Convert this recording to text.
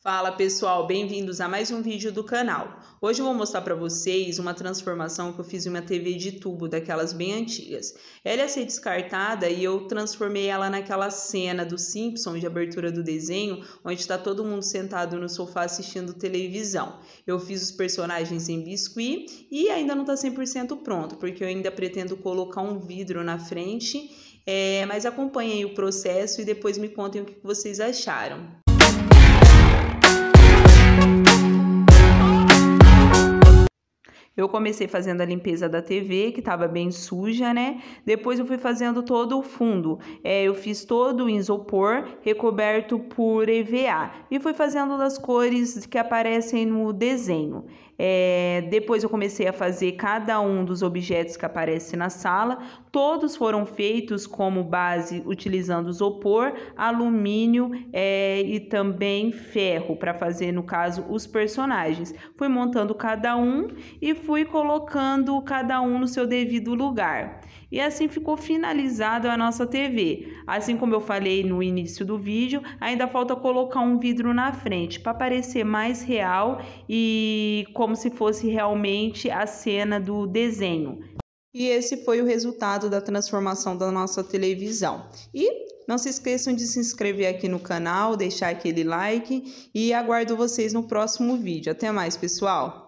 Fala pessoal, bem-vindos a mais um vídeo do canal. Hoje eu vou mostrar para vocês uma transformação que eu fiz em uma TV de tubo, daquelas bem antigas. Ela ia ser descartada e eu transformei ela naquela cena do Simpsons de abertura do desenho, onde está todo mundo sentado no sofá assistindo televisão. Eu fiz os personagens em biscuit e ainda não está 100% pronto, porque eu ainda pretendo colocar um vidro na frente, é, mas acompanhem o processo e depois me contem o que vocês acharam. Eu comecei fazendo a limpeza da TV, que estava bem suja, né? Depois eu fui fazendo todo o fundo. É, eu fiz todo o isopor, recoberto por EVA. E fui fazendo as cores que aparecem no desenho. É, depois eu comecei a fazer cada um dos objetos que aparece na sala, Todos foram feitos como base utilizando isopor, alumínio é, e também ferro para fazer, no caso, os personagens. Fui montando cada um e fui colocando cada um no seu devido lugar. E assim ficou finalizada a nossa TV. Assim como eu falei no início do vídeo, ainda falta colocar um vidro na frente para parecer mais real e como se fosse realmente a cena do desenho. E esse foi o resultado da transformação da nossa televisão. E não se esqueçam de se inscrever aqui no canal, deixar aquele like e aguardo vocês no próximo vídeo. Até mais, pessoal!